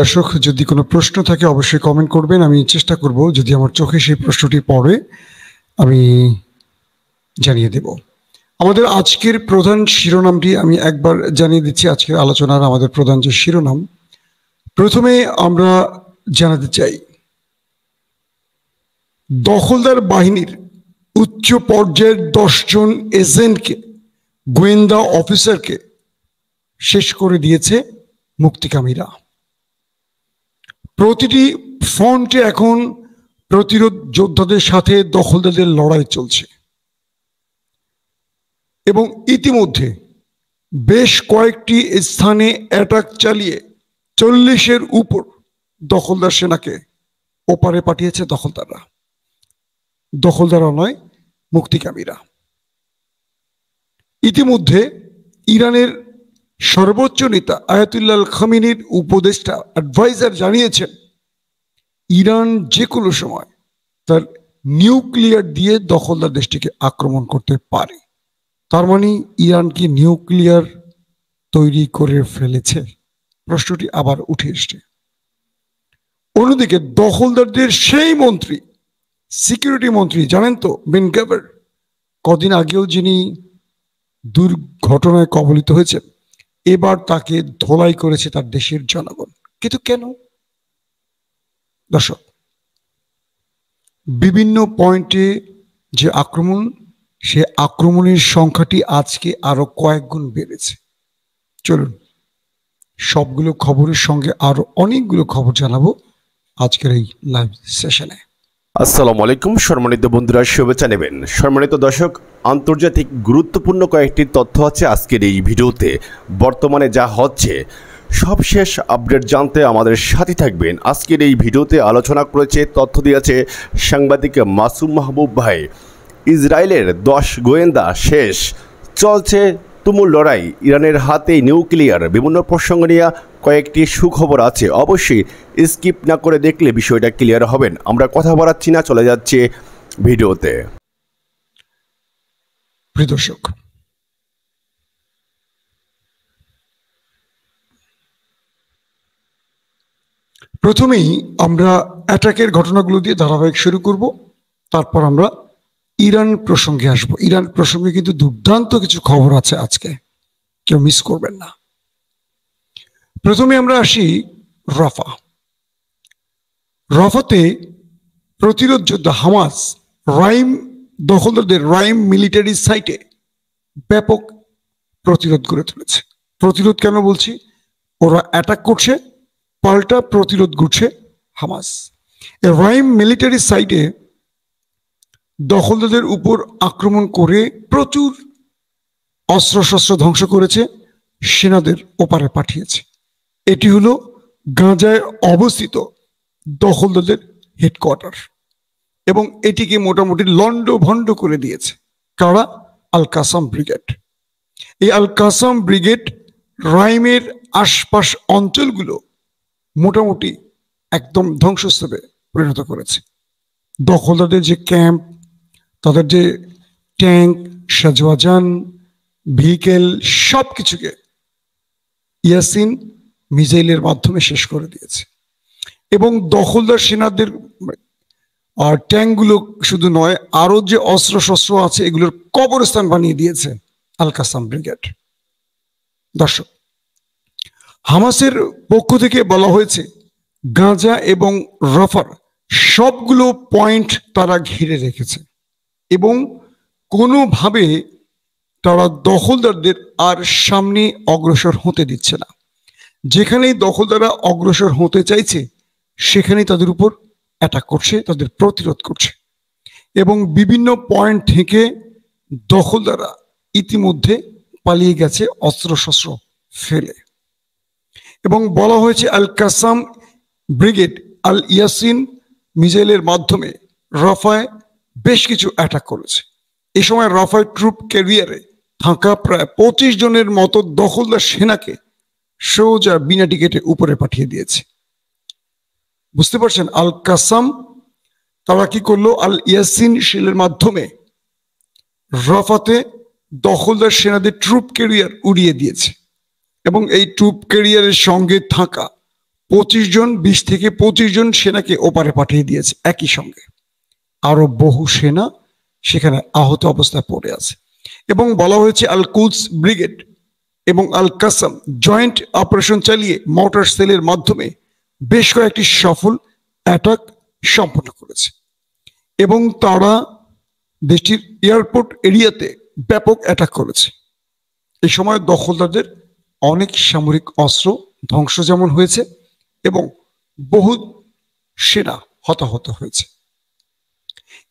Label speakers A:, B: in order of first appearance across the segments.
A: দর্শক যদি কোনো প্রশ্ন থাকে অবশ্যই কমেন্ট করবেন আমি চেষ্টা করব যদি আমার চোখে সেই প্রশ্নটি পড়ে আমি জানিয়ে দেব আমাদের আজকের প্রধান শিরোনামটি আমি একবার জানিয়ে দিচ্ছি আজকের আলোচনার আমাদের প্রধান যে শিরোনাম প্রথমে আমরা জানাতে চাই দখলদার বাহিনীর উচ্চ পর্যায়ের দশজন এজেন্টকে গোয়েন্দা অফিসারকে শেষ করে দিয়েছে মুক্তিকামীরা প্রতিটি ফ্রন্টে এখন প্রতিরোধ যোদ্ধাদের সাথে দখলদারদের লড়াই চলছে এবং ইতিমধ্যে বেশ কয়েকটি স্থানে অ্যাটাক চালিয়ে চল্লিশের উপর দখলদার সেনাকে ওপারে পাঠিয়েছে দখলদাররা দখলদাররা নয় মুক্তিকামীরা ইতিমধ্যে ইরানের সর্বোচ্চ নেতা আয়াতুল্লাহ খামিনীর উপদেষ্টা অ্যাডভাইজার জানিয়েছেন ইরান যে কোনো সময় তার নিউক্লিয়ার দিয়ে দখলদার দেশটিকে আক্রমণ করতে পারে তার মানে ইরান কি নিউক্লিয়ার তৈরি করে ফেলেছে প্রশ্নটি আবার উঠে এসছে অন্যদিকে দখলদারদের সেই মন্ত্রী সিকিউরিটি মন্ত্রী জানেন তো বিন কদিন আগেও যিনি দুর্ঘটনায় কবলিত হয়েছেন এবার তাকে ধোলাই করেছে তার দেশের জনগণ কিন্তু কেন দর্শক বিভিন্ন পয়েন্টে যে আক্রমণ সে আক্রমণের সংখ্যাটি আজকে আরো কয়েক গুণ বেড়েছে চলুন সবগুলো খবরের সঙ্গে আরো অনেকগুলো খবর জানাবো আজকের এই লাইভ সেশনে
B: আসসালামু আলাইকুম সম্মানিত বন্ধুরা শুভেচ্ছা নেবেন সম্মানিত দর্শক আন্তর্জাতিক গুরুত্বপূর্ণ কয়েকটি তথ্য আছে আজকের এই ভিডিওতে বর্তমানে যা হচ্ছে সবশেষ আপডেট জানতে আমাদের সাথে থাকবেন আজকের এই ভিডিওতে আলোচনা করেছে তথ্য দিয়েছে সাংবাদিক মাসুম মাহবুব ভাই ইসরায়েলের দশ গোয়েন্দা শেষ চলছে তুমুল লড়াই ইরানের হাতে নিউক্লিয়ার বিভিন্ন প্রসঙ্গ নিয়ে কয়েকটি সুখবর আছে অবশ্যই স্কিপ না করে দেখলে বিষয়টা ক্লিয়ার হবেন আমরা কথা বলাচ্ছি না চলে যাচ্ছে ভিডিওতে
A: দর্শক প্রথমেই আমরা অ্যাটাকের ঘটনাগুলো দিয়ে ধারাবাহিক শুরু করব তারপর আমরা ইরান প্রসঙ্গে আসব ইরান প্রসঙ্গে কিন্তু দুর্দান্ত কিছু খবর আছে আজকে কেউ মিস করবেন না প্রথমে আমরা আসি রফা রফাতে প্রতিরোধ যোদ্ধা হামাস রাইম দখলদারদের রাইম মিলিটারি সাইটে ব্যাপক প্রতিরোধ গড়ে তুলেছে প্রতিরোধ কেন বলছি ওরা অ্যাটাক করছে পাল্টা প্রতিরোধ ঘুরছে হামাস রাইম মিলিটারি সাইটে দখলদারদের উপর আক্রমণ করে প্রচুর অস্ত্রশস্ত্র ধ্বংস করেছে সেনাদের ওপারে পাঠিয়েছে এটি হলো গাঁজায় অবস্থিত দখলদারদের হেডকোয়ার্টার এবং এটিকে মোটামুটি লন্ড ভণ্ড করে দিয়েছে কারা আল কাসাম ব্রিগেড এই আল কাসাম ব্রিগেড রাইমের আশপাশ অঞ্চলগুলো মোটামুটি একদম ধ্বংসস্তূপে পরিণত করেছে দখলদারদের যে ক্যাম্প তাদের যে ট্যাঙ্ক সাজওয়াজান ভিকেল সব কিছুকে ইয়াসিন মিজাইলের মাধ্যমে শেষ করে দিয়েছে এবং দখলদার সেনাদের আর ট্যাঙ্কগুলো শুধু নয় আরও যে অস্ত্র শস্ত্র আছে এগুলোর কবরস্থান বানিয়ে দিয়েছে আলকাসাম ব্রিগেড দর্শক হামাসের পক্ষ থেকে বলা হয়েছে গাঁজা এবং রফার সবগুলো পয়েন্ট তারা ঘিরে রেখেছে এবং কোনোভাবে তারা দখলদারদের আর সামনে অগ্রসর হতে দিচ্ছে না যেখানেই দখলদাররা অগ্রসর হতে চাইছে সেখানেই তাদের উপর অ্যাটাক করছে তাদের প্রতিরোধ করছে এবং বিভিন্ন পয়েন্ট থেকে দখলদাররা ইতিমধ্যে পালিয়ে গেছে অস্ত্রশস্ত্র ফেলে এবং বলা হয়েছে আল কাসাম ব্রিগেড আল ইয়াসিন মিজাইলের মাধ্যমে রফায় বেশ কিছু অ্যাটাক করেছে এ সময় রাফাই ট্রুপ ক্যারিয়ারে থাকা প্রায় পঁচিশ জনের মতো দখলদার সেনাকে সোজা বিনা টিকেটে উপরে পাঠিয়ে দিয়েছে বুঝতে পারছেন আল কাসাম তারা কি করলো আল ইয়াসিন শিলের মাধ্যমে রফাতে দখলদার সেনাদের ট্রুপ ক্যারিয়ার উড়িয়ে দিয়েছে এবং এই ট্রুপ ক্যারিয়ারের সঙ্গে থাকা পঁচিশ জন বিশ থেকে পঁচিশ জন সেনাকে ওপারে পাঠিয়ে দিয়েছে একই সঙ্গে আরও বহু সেনা সেখানে আহত অবস্থায় পড়ে আছে এবং বলা হয়েছে আল কুলস ব্রিগেড এবং আল কাসাম জয়েন্ট অপারেশন চালিয়ে মোটর সেলের মাধ্যমে বেশ কয়েকটি সফল অ্যাটাক সম্পন্ন করেছে এবং তারা দেশটির এয়ারপোর্ট এরিয়াতে ব্যাপক অ্যাটাক করেছে এই সময় দখলদারদের অনেক সামরিক অস্ত্র ধ্বংস যেমন হয়েছে এবং বহু সেনা হতাহত হয়েছে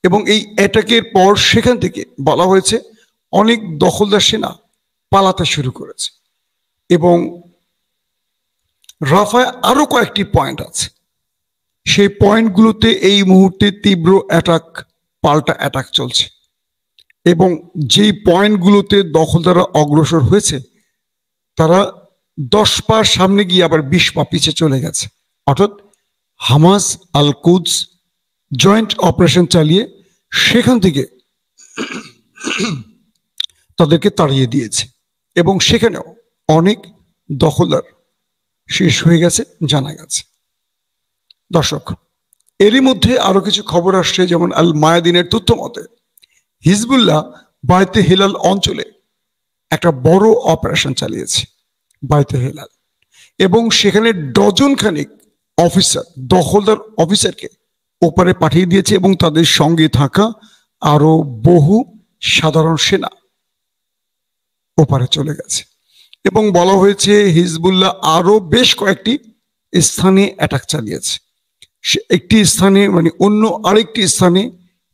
A: এবং এই অ্যাটাকের পর সেখান থেকে বলা হয়েছে অনেক দখলদার সেনা পালাতে শুরু করেছে এবং রাফায় আরও কয়েকটি পয়েন্ট আছে সেই পয়েন্টগুলোতে এই মুহূর্তে তীব্র অ্যাটাক পাল্টা অ্যাটাক চলছে এবং যেই পয়েন্টগুলোতে দখলদাররা অগ্রসর হয়েছে তারা দশ পা সামনে গিয়ে আবার বিশ পা পিছিয়ে চলে গেছে অর্থাৎ Hamas Al Quds joint operation চালিয়ে সেখান থেকে তাদেরকে তাড়িয়ে দিয়েছে এবং সেখানেও অনেক দখলদার শেষ হয়ে গেছে জানা গেছে দর্শক এরই মধ্যে আরো কিছু খবর আসছে যেমন আল মায়াদিনের তথ্য মতে হিজবুল্লাহ বাড়িতে হেলাল অঞ্চলে একটা বড় অপারেশন চালিয়েছে বাড়িতে হেলাল এবং সেখানে ডজন খানিক অফিসার দখলদার অফিসারকে ওপারে পাঠিয়ে দিয়েছে এবং তাদের সঙ্গে থাকা আরও বহু সাধারণ সেনা ওপারে চলে গেছে এবং বলা হয়েছে হিজবুল্লাহ আরো বেশ কয়েকটি স্থানে অ্যাটাক চালিয়েছে একটি স্থানে মানে অন্য আরেকটি স্থানে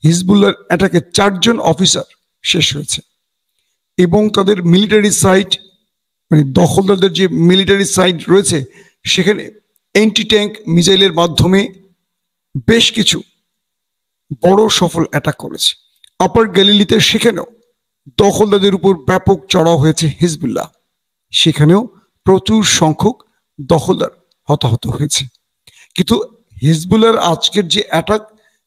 A: হিজবুল্লার অ্যাটাকে চারজন অফিসার শেষ হয়েছে এবং তাদের মিলিটারি সাইট মানে দখলদারদের যে মিলিটারি সাইট রয়েছে সেখানে অ্যান্টি ট্যাঙ্ক মিসাইলের মাধ্যমে বেশ কিছু বড় সফল অ্যাটাক করেছে আপার গ্যালিলিতে সেখানেও দখলদারদের উপর ব্যাপক চড়াও হয়েছে হিজবুল্লাহ সেখানেও প্রচুর সংখ্যক দখলদার হতাহত হয়েছে কিন্তু হিজবুল্লার আজকের যে অ্যাটাক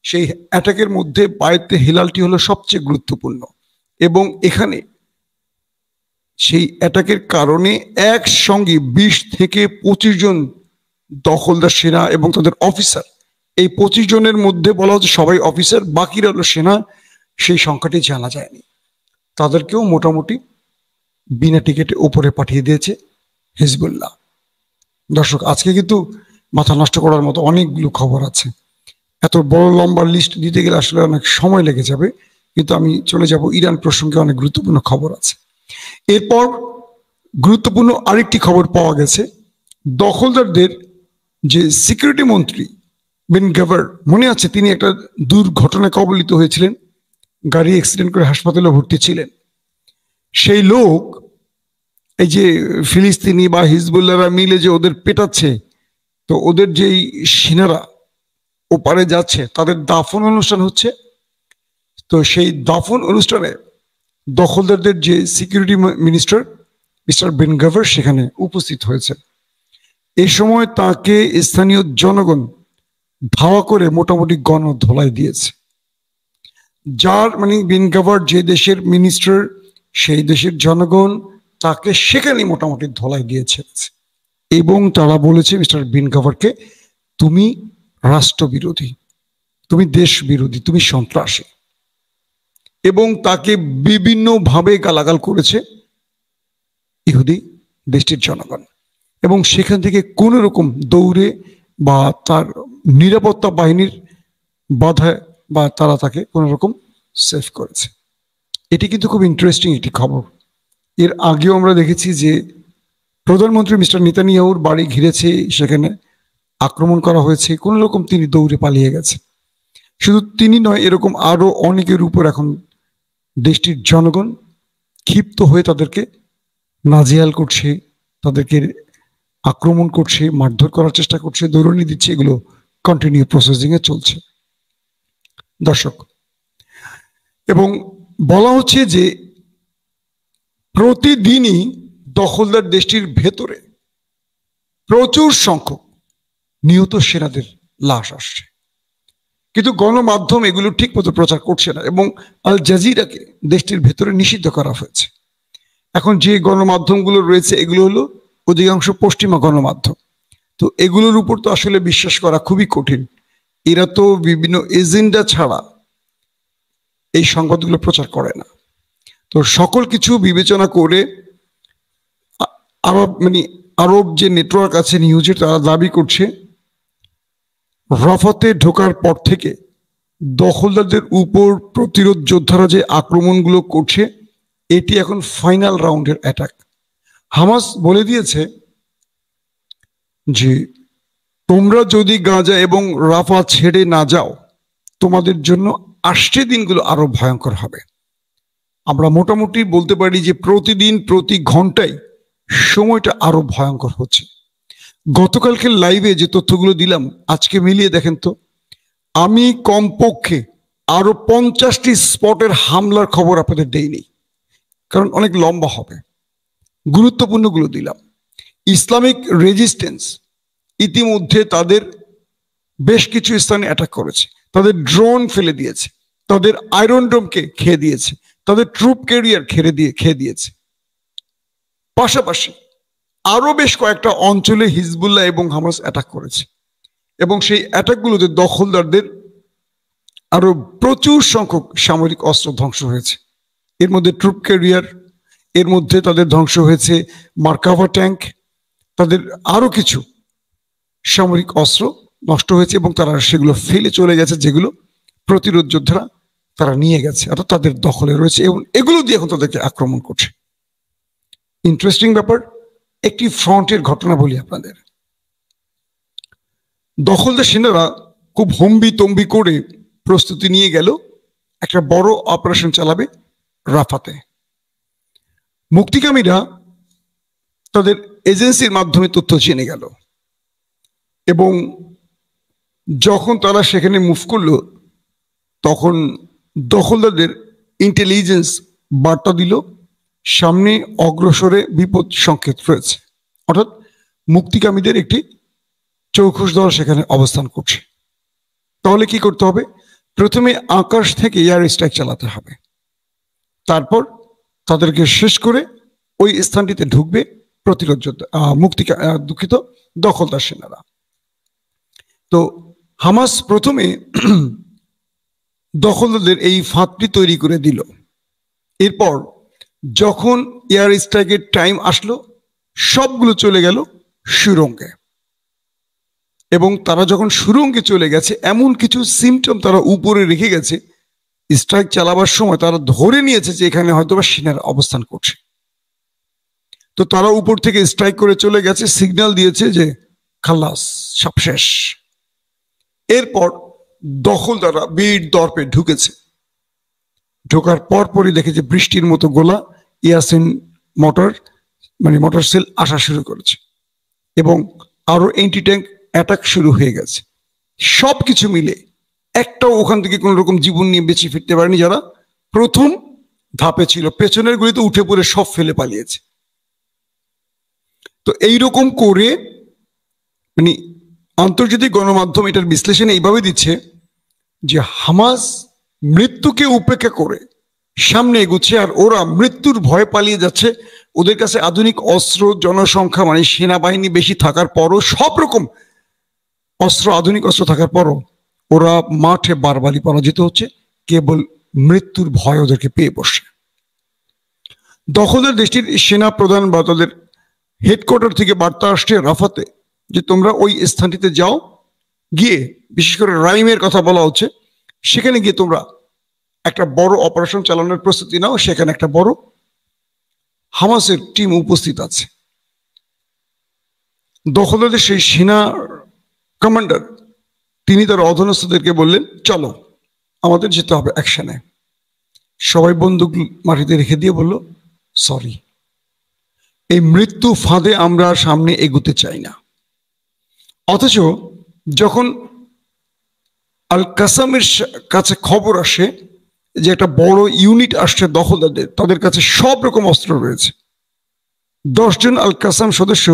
A: সেই অ্যাটাকের মধ্যে বায়ুতে হেলালটি হলো সবচেয়ে গুরুত্বপূর্ণ এবং এখানে সেই অ্যাটাকের কারণে একসঙ্গে বিশ থেকে পঁচিশ জন দখলদার সেনা এবং তাদের অফিসার এই পঁচিশ জনের মধ্যে বলা হচ্ছে সবাই অফিসার বাকিরা হলো সেনা সেই সংখ্যাটি জানা যায়নি তাদেরকেও মোটামুটি বিনা টিকিটে উপরে পাঠিয়ে দিয়েছে হিজবুল্লাহ দর্শক আজকে কিন্তু মাথা নষ্ট করার মতো অনেকগুলো খবর আছে এত বড় লম্বা লিস্ট দিতে গেলে আসলে অনেক সময় লেগে যাবে কিন্তু আমি চলে যাব ইরান প্রসঙ্গে অনেক গুরুত্বপূর্ণ খবর আছে এরপর গুরুত্বপূর্ণ আরেকটি খবর পাওয়া গেছে দখলদারদের যে সিকিউরিটি মন্ত্রী বিন গাভার মনে আছে তিনি একটা দুর্ঘটনায় কবলিত হয়েছিলেন গাড়ি অ্যাক্সিডেন্ট করে হাসপাতালে ভর্তি ছিলেন সেই লোক এই যে ফিলিস্তিনি বা হিজবুল্লারা মিলে যে ওদের পেটাচ্ছে তো ওদের যেই সেনারা ওপারে যাচ্ছে তাদের দাফন অনুষ্ঠান হচ্ছে তো সেই দাফন অনুষ্ঠানে দখলদারদের যে সিকিউরিটি মিনিস্টার মিস্টার বেনগাভার সেখানে উপস্থিত হয়েছে এ সময় তাকে স্থানীয় জনগণ ধাওয়া করে মোটামুটি গণ ধোলাই দিয়েছে যার মানে বিনকাভার যে দেশের মিনিস্টার সেই দেশের জনগণ তাকে সেখানে মোটামুটি ধোলাই দিয়েছে এবং তারা বলেছে মিস্টার বিনকাভারকে তুমি রাষ্ট্রবিরোধী তুমি দেশ বিরোধী তুমি সন্ত্রাসী এবং তাকে বিভিন্নভাবে গালাগাল করেছে ইহুদি দেশটির জনগণ এবং সেখান থেকে কোনো রকম দৌড়ে বা তার নিরাপত্তা বাহিনীর বাধায় বা তারা তাকে কোনো রকম সেভ করেছে এটি কিন্তু খুব ইন্টারেস্টিং একটি খবর এর আগেও আমরা দেখেছি যে প্রধানমন্ত্রী মিস্টার নিতানিয়াউর বাড়ি ঘিরেছে সেখানে আক্রমণ করা হয়েছে কোনো রকম তিনি দৌড়ে পালিয়ে গেছে শুধু তিনি নয় এরকম আরও অনেকের উপর এখন দেশটির জনগণ ক্ষিপ্ত হয়ে তাদেরকে নাজিয়াল করছে তাদেরকে আক্রমণ করছে মারধর করার চেষ্টা করছে দৌড়নি দিচ্ছে এগুলো কন্টিনিউ প্রসেসিং এ চলছে দর্শক এবং বলা হচ্ছে যে প্রতিদিনই দখলদার দেশটির ভেতরে প্রচুর সংখ্যক নিহত সেনাদের লাশ আসছে কিন্তু গণমাধ্যম এগুলো ঠিক মতো প্রচার করছে না এবং আল জাজিরাকে দেশটির ভেতরে নিষিদ্ধ করা হয়েছে এখন যে গণমাধ্যমগুলো রয়েছে এগুলো হলো অধিকাংশ পশ্চিমা গণমাধ্যম তো এগুলোর উপর তো আসলে বিশ্বাস করা খুবই কঠিন এরা তো বিভিন্ন এজেন্ডা ছাড়া এই সংবাদগুলো প্রচার করে না তো সকল কিছু বিবেচনা করে আরব মানে আরব যে নেটওয়ার্ক আছে নিউজের তারা দাবি করছে রফতে ঢোকার পর থেকে দখলদারদের উপর প্রতিরোধ যোদ্ধারা যে আক্রমণগুলো করছে এটি এখন ফাইনাল রাউন্ডের অ্যাটাক হামাস বলে দিয়েছে যে তোমরা যদি গাজা এবং রাফা ছেড়ে না যাও তোমাদের জন্য আসছে দিনগুলো আরো ভয়ঙ্কর হবে আমরা মোটামুটি বলতে পারি যে প্রতিদিন প্রতি ঘন্টায় সময়টা আরো ভয়ঙ্কর হচ্ছে গতকালকে লাইভে যে তথ্যগুলো দিলাম আজকে মিলিয়ে দেখেন তো আমি কমপক্ষে আরো পঞ্চাশটি স্পটের হামলার খবর আপনাদের দেইনি কারণ অনেক লম্বা হবে গুরুত্বপূর্ণগুলো দিলাম ইসলামিক রেজিস্টেন্স ইতিমধ্যে তাদের বেশ কিছু স্থানে অ্যাটাক করেছে তাদের ড্রোন ফেলে দিয়েছে তাদের আয়রন ড্রোমকে খেয়ে দিয়েছে তাদের ট্রুপ ক্যারিয়ার খেড়ে দিয়ে খেয়ে দিয়েছে পাশাপাশি আরও বেশ কয়েকটা অঞ্চলে হিজবুল্লাহ এবং হামাস অ্যাটাক করেছে এবং সেই অ্যাটাকগুলোতে দখলদারদের আরও প্রচুর সংখ্যক সামরিক অস্ত্র ধ্বংস হয়েছে এর মধ্যে ট্রুপ ক্যারিয়ার এর মধ্যে তাদের ধ্বংস হয়েছে মার্কাভা ট্যাঙ্ক তাদের আরও কিছু সামরিক অস্ত্র নষ্ট হয়েছে এবং তারা সেগুলো ফেলে চলে গেছে যেগুলো প্রতিরোধ যোদ্ধারা তারা নিয়ে গেছে অর্থাৎ তাদের দখলে রয়েছে এবং এগুলো দিয়ে এখন তাদেরকে আক্রমণ করছে ইন্টারেস্টিং ব্যাপার একটি ফ্রন্টের ঘটনা বলি আপনাদের দখলদার সেনারা খুব হম্বি তম্বি করে প্রস্তুতি নিয়ে গেল একটা বড় অপারেশন চালাবে রাফাতে মুক্তিকামীরা তাদের এজেন্সির মাধ্যমে তথ্য জেনে গেল এবং যখন তারা সেখানে মুভ করল তখন দখলদারদের ইন্টেলিজেন্স বার্তা দিল সামনে অগ্রসরে বিপদ সংকেত রয়েছে অর্থাৎ মুক্তিকামীদের একটি চৌখুশ দল সেখানে অবস্থান করছে তাহলে কি করতে হবে প্রথমে আকাশ থেকে এয়ার স্ট্রাইক চালাতে হবে তারপর তাদেরকে শেষ করে ওই স্থানটিতে ঢুকবে প্রতিরোধ মুক্তি দুঃখিত দখলদার সেনারা তো হামাস প্রথমে দখলদারদের এই ফাঁদটি তৈরি করে দিল এরপর যখন এয়ার স্ট্রাইকের টাইম আসলো সবগুলো চলে গেল সুরঙ্গে এবং তারা যখন সুরঙ্গে চলে গেছে এমন কিছু সিমটম তারা উপরে রেখে গেছে স্ট্রাইক চালাবার সময় তারা ধরে নিয়েছে যে এখানে হয়তো বা সেনার অবস্থান করছে তো তারা উপর থেকে স্ট্রাইক করে চলে গেছে সিগন্যাল দিয়েছে যে খাল্লাস সব শেষ এরপর দখলদাররা বীর দর্পে ঢুকেছে ঢোকার পরপরই পরই দেখেছে বৃষ্টির মতো গোলা ইয়াসিন মোটর মানে মোটর সেল আসা শুরু করেছে এবং আরো এন্টি ট্যাঙ্ক অ্যাটাক শুরু হয়ে গেছে সব কিছু মিলে একটাও ওখান থেকে কোনো রকম জীবন নিয়ে বেঁচে ফিরতে পারেনি যারা প্রথম ধাপে ছিল পেছনের গুলিতে উঠে পড়ে সব ফেলে পালিয়েছে তো এই রকম করে মানে আন্তর্জাতিক গণমাধ্যম এটার বিশ্লেষণ এইভাবে দিচ্ছে যে হামাস মৃত্যুকে উপেক্ষা করে সামনে এগুচ্ছে আর ওরা মৃত্যুর ভয় পালিয়ে যাচ্ছে ওদের কাছে আধুনিক অস্ত্র জনসংখ্যা মানে সেনাবাহিনী বেশি থাকার পরও সব রকম অস্ত্র আধুনিক অস্ত্র থাকার পরও ওরা মাঠে বারবারই পরাজিত হচ্ছে কেবল মৃত্যুর ভয় ওদেরকে পেয়ে বসে দখলের দেশটির সেনা প্রধান বা তাদের হেডকোয়ার্টার থেকে বার্তা আসছে রাফাতে যে তোমরা ওই স্থানটিতে যাও গিয়ে বিশেষ করে রাইমের কথা বলা হচ্ছে সেখানে গিয়ে তোমরা একটা বড় অপারেশন চালানোর প্রস্তুতি নাও সেখানে একটা বড় হামাসের টিম উপস্থিত আছে দখলদের সেই সেনা কমান্ডার তিনি তার অধনস্থদেরকে বললেন চলো আমাদের যেতে হবে অ্যাকশানে সবাই বন্দুক মাটিতে রেখে দিয়ে বলল সরি এই মৃত্যু ফাঁদে আমরা সামনে এগুতে চাই না অথচ যখন আল কাসামের কাছে খবর আসে যে একটা বড় ইউনিট আসছে দখলদারদের তাদের কাছে সব রকম অস্ত্র রয়েছে দশজন আল কাসাম সদস্য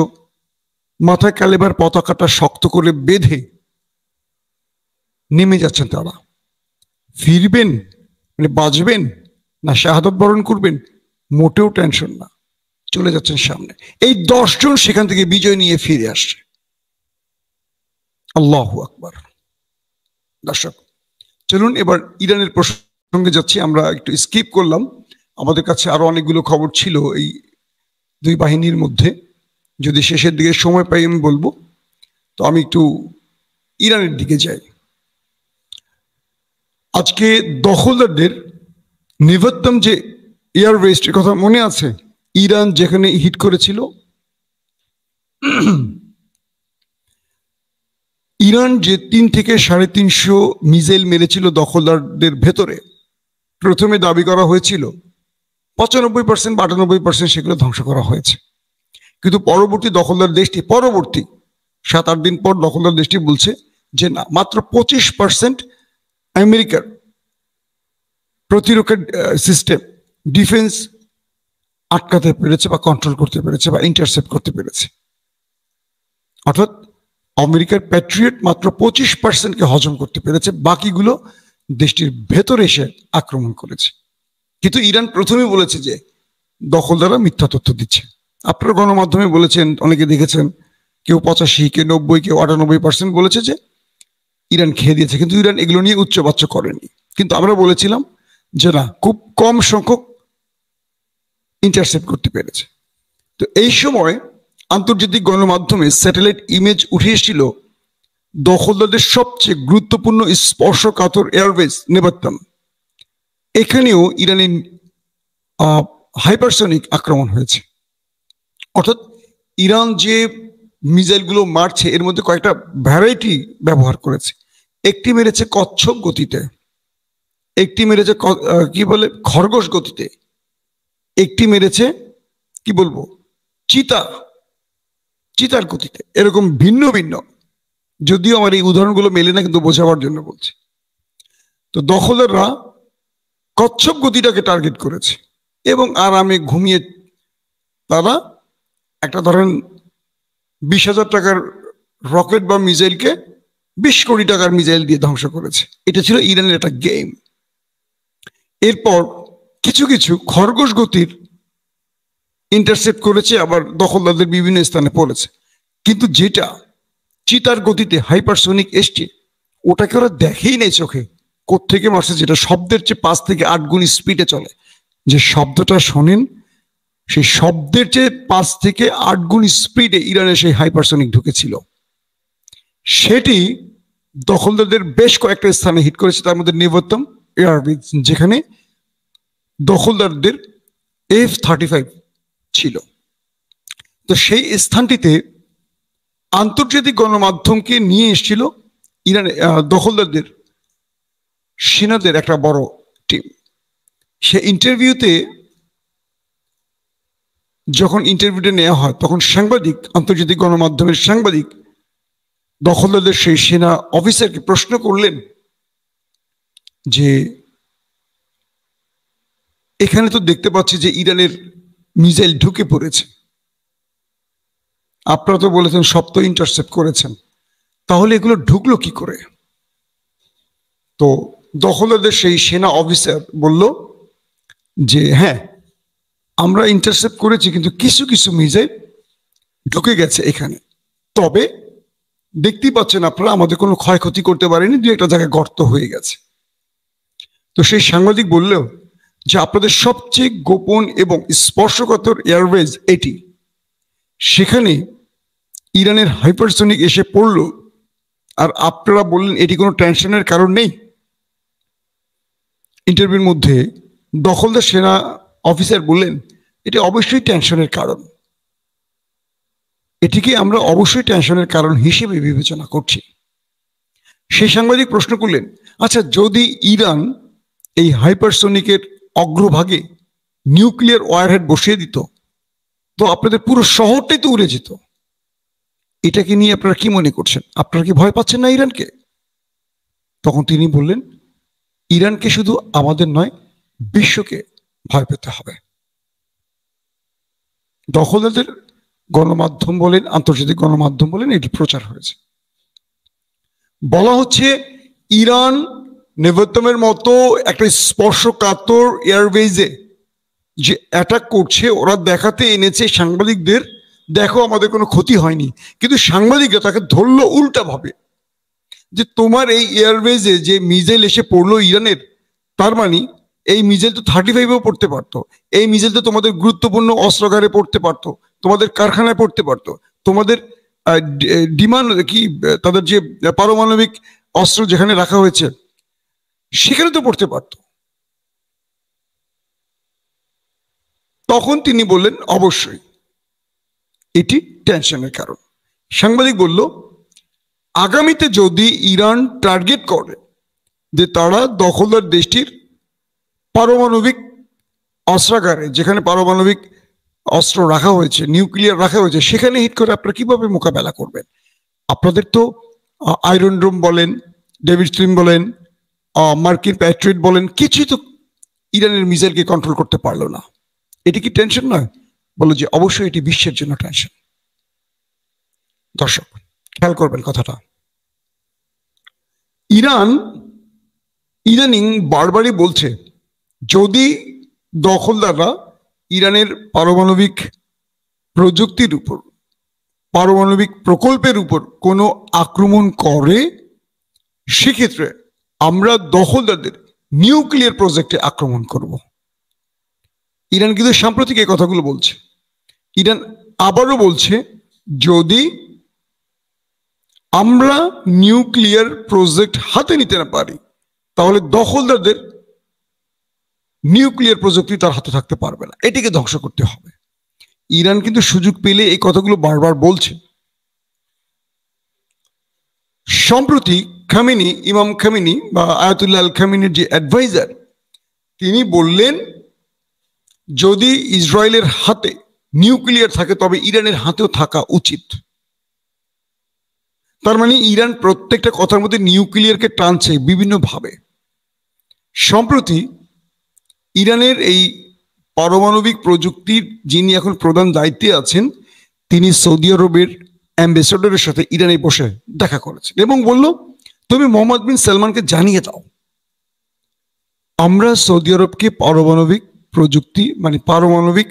A: মাথায় কালেবার পতাকাটা শক্ত করে বেঁধে নেমে যাচ্ছেন তারা ফিরবেন মানে বাঁচবেন না শাহাদত বরণ করবেন মোটেও টেনশন না চলে যাচ্ছেন সামনে এই দশজন সেখান থেকে বিজয় নিয়ে ফিরে আসছে আল্লাহ আকবার দর্শক চলুন এবার ইরানের প্রসঙ্গে যাচ্ছি আমরা একটু স্কিপ করলাম আমাদের কাছে আরো অনেকগুলো খবর ছিল এই দুই বাহিনীর মধ্যে যদি শেষের দিকে সময় পাই আমি বলবো তো আমি একটু ইরানের দিকে যাই আজকে দখলদারদের নিভত্তম যে এয়ার ওয়েস্টের কথা মনে আছে ইরান যেখানে হিট করেছিল ইরান যে তিন থেকে সাড়ে তিনশো মিজাইল মেরেছিল দখলদারদের ভেতরে প্রথমে দাবি করা হয়েছিল পঁচানব্বই পার্সেন্ট বা আটানব্বই পার্সেন্ট সেগুলো ধ্বংস করা হয়েছে কিন্তু পরবর্তী দখলদার দেশটি পরবর্তী সাত আট দিন পর দখলদার দেশটি বলছে যে না মাত্র পঁচিশ পার্সেন্ট আমেরিকার প্রতিরক্ষা সিস্টেম ডিফেন্স আটকাতে পেরেছে বা কন্ট্রোল করতে পেরেছে বা ইন্টারসেপ্ট করতে পেরেছে অর্থাৎ আমেরিকার প্যাট্রিয়েট মাত্র পঁচিশ পার্সেন্টকে হজম করতে পেরেছে বাকিগুলো দেশটির ভেতরে এসে আক্রমণ করেছে কিন্তু ইরান প্রথমে বলেছে যে দ্বারা মিথ্যা তথ্য দিচ্ছে আপনারা গণমাধ্যমে বলেছেন অনেকে দেখেছেন কেউ পঁচাশি কেউ নব্বই কেউ আটানব্বই পার্সেন্ট বলেছে যে ইরান খেয়ে দিয়েছে কিন্তু ইরান এগুলো নিয়ে উচ্চবাচ্য করেনি কিন্তু আমরা বলেছিলাম যে না খুব কম সংখ্যক ইন্টারসেপ্ট করতে পেরেছে তো এই সময় আন্তর্জাতিক গণমাধ্যমে স্যাটেলাইট ইমেজ উঠে এসেছিল দখলদারদের সবচেয়ে গুরুত্বপূর্ণ স্পর্শকাতর এয়ারওয়েজ নেবাত্তাম এখানেও ইরানের হাইপারসনিক আক্রমণ হয়েছে অর্থাৎ ইরান যে মিজাইলগুলো মারছে এর মধ্যে কয়েকটা ভ্যারাইটি ব্যবহার করেছে একটি মেরেছে কচ্ছপ গতিতে একটি মেরেছে কি বলে খরগোশ গতিতে একটি মেরেছে কি বলবো চিতা চিতার গতিতে এরকম ভিন্ন ভিন্ন যদিও আমার এই উদাহরণগুলো মেলে না কিন্তু বোঝাবার জন্য বলছি তো দখলেররা কচ্ছপ গতিটাকে টার্গেট করেছে এবং আরামে ঘুমিয়ে তারা একটা ধরেন বিশ হাজার টাকার রকেট বা মিসাইলকে বিশ কোটি টাকার মিসাইল দিয়ে ধ্বংস করেছে এটা ছিল ইরানের একটা গেম এরপর কিছু কিছু খরগোশ গতির ইন্টারসেপ্ট করেছে আবার দখলদারদের বিভিন্ন স্থানে পড়েছে কিন্তু যেটা চিতার গতিতে হাইপারসোনিক এসছে ওটাকে ওরা দেখেই নেই চোখে কোত্থেকে মারছে যেটা শব্দের চেয়ে পাঁচ থেকে আট গুণ স্পিডে চলে যে শব্দটা শোনেন সেই শব্দের চেয়ে পাঁচ থেকে আট গুণ স্পিডে ইরানে সেই হাইপারসনিক ঢুকেছিল সেটি দখলদারদের বেশ কয়েকটা স্থানে হিট করেছে তার মধ্যে নিবর্তম এয়ারবিজ যেখানে দখলদারদের এফ থার্টি ফাইভ ছিল তো সেই স্থানটিতে আন্তর্জাতিক গণমাধ্যমকে নিয়ে এসেছিল ইরানে দখলদারদের সেনাদের একটা বড় টিম সে ইন্টারভিউতে যখন ইন্টারভিউটা নেওয়া হয় তখন সাংবাদিক আন্তর্জাতিক গণমাধ্যমের সাংবাদিক দখলদারদের সেই সেনা অফিসারকে প্রশ্ন করলেন যে এখানে তো দেখতে পাচ্ছি যে ইরানের মিসাইল ঢুকে পড়েছে আপনারা তো বলেছেন সপ্ত ইন্টারসেপ্ট করেছেন তাহলে এগুলো ঢুকলো কি করে তো দখলদের সেই সেনা অফিসার বলল যে হ্যাঁ আমরা ইন্টারসেপ্ট করেছি কিন্তু কিছু কিছু মিজাইল ঢুকে গেছে এখানে তবে দেখতেই পাচ্ছেন আপনারা আমাদের কোনো ক্ষয়ক্ষতি করতে পারেনি দু একটা জায়গায় গর্ত হয়ে গেছে তো সেই সাংবাদিক বললেও যে আপনাদের সবচেয়ে গোপন এবং স্পর্শকাতর এয়ারওয়েজ এটি সেখানে ইরানের হাইপারসোনিক এসে পড়ল আর আপনারা বললেন এটি কোনো টেনশনের কারণ নেই ইন্টারভিউর মধ্যে দখলদার সেনা অফিসার বললেন এটা অবশ্যই টেনশনের কারণ এটিকে আমরা অবশ্যই টেনশনের কারণ হিসেবে বিবেচনা করছি সেই সাংবাদিক প্রশ্ন করলেন আচ্ছা যদি ইরান এই হাইপারসোনিকের অগ্রভাগে নিউক্লিয়ার ওয়ারহেড বসিয়ে দিত তো আপনাদের পুরো শহরটাই তো উড়ে যেত এটাকে নিয়ে আপনারা কি মনে করছেন আপনারা কি ভয় পাচ্ছেন না ইরানকে তখন তিনি বললেন ইরানকে শুধু আমাদের নয় বিশ্বকে ভয় পেতে হবে দখলদের গণমাধ্যম বলেন আন্তর্জাতিক গণমাধ্যম বলেন এটি প্রচার হয়েছে বলা হচ্ছে ইরান নেবতমের মতো একটা স্পর্শকাতর এয়ারওয়েজে যে অ্যাটাক করছে ওরা দেখাতে এনেছে সাংবাদিকদের দেখো আমাদের কোনো ক্ষতি হয়নি কিন্তু সাংবাদিকরা তাকে ধরলো উল্টাভাবে যে তোমার এই এয়ারওয়েজে যে মিজাইল এসে পড়লো ইরানের তার মানে এই মিজেল তো থার্টি ফাইভেও পড়তে পারতো এই মিজেল তো তোমাদের গুরুত্বপূর্ণ অস্ত্রগারে পড়তে পারতো তোমাদের কারখানায় পড়তে পারতো তোমাদের ডিমান্ড কি তাদের যে পারমাণবিক অস্ত্র যেখানে রাখা হয়েছে সেখানে তো পড়তে পারত তখন তিনি বললেন অবশ্যই এটি টেনশনের কারণ সাংবাদিক বলল আগামীতে যদি ইরান টার্গেট করে যে তারা দখলদার দেশটির পারমাণবিক অস্ত্রাগারে যেখানে পারমাণবিক অস্ত্র রাখা হয়েছে নিউক্লিয়ার রাখা হয়েছে সেখানে হিট করে আপনারা কিভাবে মোকাবেলা করবেন আপনাদের তো আয়রন ড্রোম বলেন ডেভিড স্ট্রিম বলেন মার্কিন প্যাট্রিয়েট বলেন কিছুই তো ইরানের মিজাইলকে কন্ট্রোল করতে পারলো না এটি কি টেনশন নয় বলো যে অবশ্যই এটি বিশ্বের জন্য টেনশন দর্শক খেয়াল করবেন কথাটা ইরান ইদানিং বারবারই বলছে যদি দখলদাররা ইরানের পারমাণবিক প্রযুক্তির উপর পারমাণবিক প্রকল্পের উপর কোনো আক্রমণ করে সেক্ষেত্রে আমরা দখলদারদের নিউক্লিয়ার প্রজেক্টে আক্রমণ করব ইরান কিন্তু সাম্প্রতিক এই কথাগুলো বলছে ইরান আবারও বলছে যদি আমরা নিউক্লিয়ার প্রজেক্ট হাতে নিতে না পারি তাহলে দখলদারদের নিউক্লিয়ার প্রযুক্তি তার হাতে থাকতে পারবে না এটিকে ধ্বংস করতে হবে ইরান কিন্তু সুযোগ পেলে এই কথাগুলো বারবার বলছে সম্প্রতি খামিনি ইমাম খামিনি বা আয়াতুল্লাহ আল খামিনির যে অ্যাডভাইজার তিনি বললেন যদি ইসরায়েলের হাতে নিউক্লিয়ার থাকে তবে ইরানের হাতেও থাকা উচিত তার মানে ইরান প্রত্যেকটা কথার মধ্যে নিউক্লিয়ারকে টানছে বিভিন্নভাবে সম্প্রতি ইরানের এই পারমাণবিক প্রযুক্তির যিনি এখন প্রধান দায়িত্বে আছেন তিনি সৌদি আরবের অ্যাম্বাসেডরের সাথে ইরানে বসে দেখা করেছেন এবং বলল তুমি মোহাম্মদ বিন সালমানকে জানিয়ে দাও আমরা সৌদি আরবকে পারমাণবিক প্রযুক্তি মানে পারমাণবিক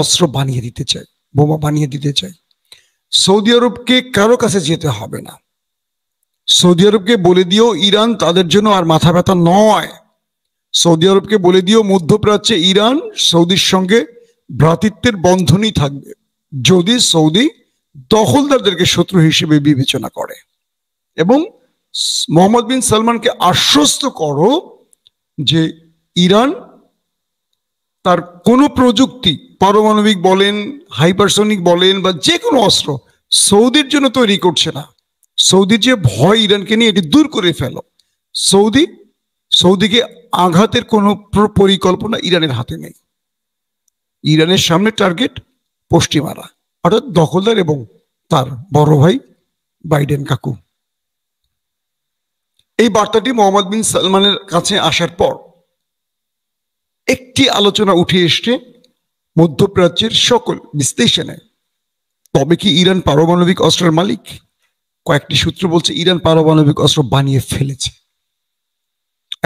A: অস্ত্র বানিয়ে দিতে চাই বোমা বানিয়ে দিতে চাই সৌদি আরবকে কারো কাছে যেতে হবে না সৌদি আরবকে বলে দিও ইরান তাদের জন্য আর মাথা ব্যথা নয় সৌদি আরবকে বলে দিও মধ্যপ্রাচ্যে ইরান সৌদির সঙ্গে ভ্রাতৃত্বের বন্ধনই থাকবে যদি সৌদি দখলদারদেরকে শত্রু হিসেবে বিবেচনা করে এবং মোহাম্মদ বিন সালমানকে আশ্বস্ত করো যে ইরান তার কোনো প্রযুক্তি পারমাণবিক বলেন হাইপারসনিক বলেন বা যে কোনো অস্ত্র সৌদির জন্য তৈরি করছে না সৌদির যে ভয় ইরানকে নিয়ে এটি দূর করে ফেলো সৌদি সৌদিকে আঘাতের কোনো পরিকল্পনা ইরানের হাতে নেই ইরানের সামনে টার্গেট পশ্চিমারা অর্থাৎ দখলদার এবং তার বড় ভাই বাইডেন কাকু এই বার্তাটি মোহাম্মদ বিন সালমানের কাছে আসার পর একটি আলোচনা উঠে এসছে মধ্যপ্রাচ্যের সকল বিশ্লেষণে তবে কি ইরান পারমাণবিক অস্ত্রের মালিক কয়েকটি সূত্র বলছে ইরান পারমাণবিক অস্ত্র বানিয়ে ফেলেছে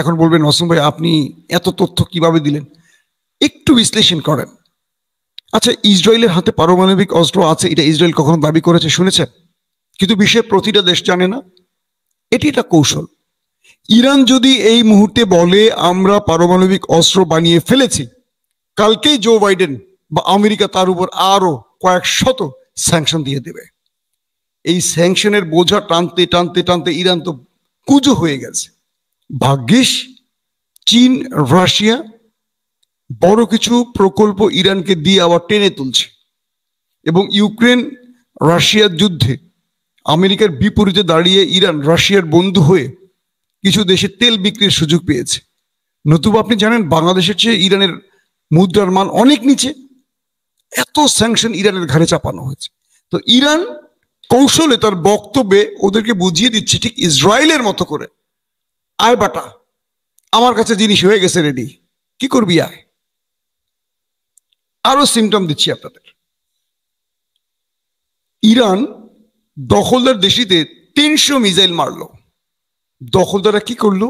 A: এখন বলবেন অসম ভাই আপনি এত তথ্য কিভাবে দিলেন একটু বিশ্লেষণ করেন আচ্ছা ইসরায়েলের হাতে পারমাণবিক অস্ত্র আছে এটা ইসরায়েল কখনো দাবি করেছে শুনেছেন কিন্তু বিশ্বের প্রতিটা দেশ জানে না এটি একটা কৌশল ইরান যদি এই মুহূর্তে বলে আমরা পারমাণবিক অস্ত্র বানিয়ে ফেলেছি কালকেই জো বাইডেন বা আমেরিকা তার উপর আরও কয়েক শত স্যাংশন দিয়ে দেবে এই স্যাংশনের বোঝা টানতে টানতে টানতে ইরান তো কুজো হয়ে গেছে ভাগ্যিস চীন রাশিয়া বড় কিছু প্রকল্প ইরানকে দিয়ে আবার টেনে তুলছে এবং ইউক্রেন রাশিয়ার যুদ্ধে আমেরিকার বিপরীতে দাঁড়িয়ে ইরান রাশিয়ার বন্ধু হয়ে কিছু দেশে তেল বিক্রির সুযোগ পেয়েছে নতুবা আপনি জানেন বাংলাদেশের চেয়ে ইরানের মুদ্রার মান অনেক নিচে এত স্যাংশন ইরানের ঘাড়ে চাপানো হয়েছে তো ইরান কৌশলে তার বক্তব্যে ওদেরকে বুঝিয়ে দিচ্ছে ঠিক ইসরায়েলের মতো করে আয় বাটা আমার কাছে জিনিস হয়ে গেছে রেডি কি করবি আয় আরো সিমটম দিচ্ছি আপনাদের ইরান দখলদার দেশিতে তিনশো মিসাইল মারল দখলদাররা কি করলো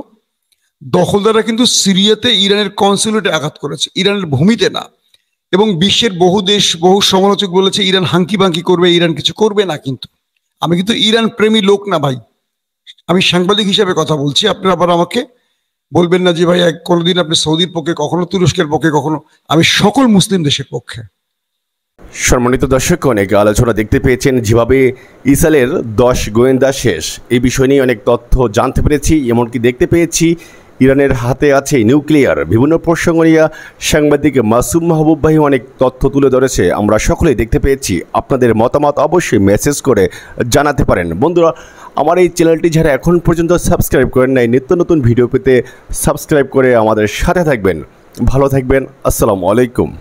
A: দখলদাররা কিন্তু সিরিয়াতে ইরানের কনসুলেটে আঘাত করেছে ইরানের ভূমিতে না এবং বিশ্বের বহু দেশ বহু সমালোচক বলেছে ইরান হাঙ্কি বাঙ্কি করবে ইরান কিছু করবে না কিন্তু আমি কিন্তু ইরান প্রেমী লোক না ভাই আমি সাংবাদিক হিসেবে কথা বলছি আপনারা আবার আমাকে বলবেন না যে ভাই কোনোদিন আপনি সৌদির পক্ষে কখনো তুরস্কের পক্ষে কখনো আমি সকল মুসলিম দেশের পক্ষে
B: সম্মানিত দর্শক অনেক আলোচনা দেখতে পেয়েছেন যেভাবে ইসালের দশ গোয়েন্দা শেষ এই বিষয় নিয়ে অনেক তথ্য জানতে পেরেছি এমনকি দেখতে পেয়েছি ইরানের হাতে আছে নিউক্লিয়ার বিভিন্ন প্রসঙ্গ নিয়ে সাংবাদিক মাসুম মাহবুব ভাই অনেক তথ্য তুলে ধরেছে আমরা সকলেই দেখতে পেয়েছি আপনাদের মতামত অবশ্যই মেসেজ করে জানাতে পারেন বন্ধুরা আমার এই চ্যানেলটি যারা এখন পর্যন্ত সাবস্ক্রাইব করেন নাই নিত্য নতুন ভিডিও পেতে সাবস্ক্রাইব করে আমাদের সাথে থাকবেন ভালো থাকবেন আসসালামু আলাইকুম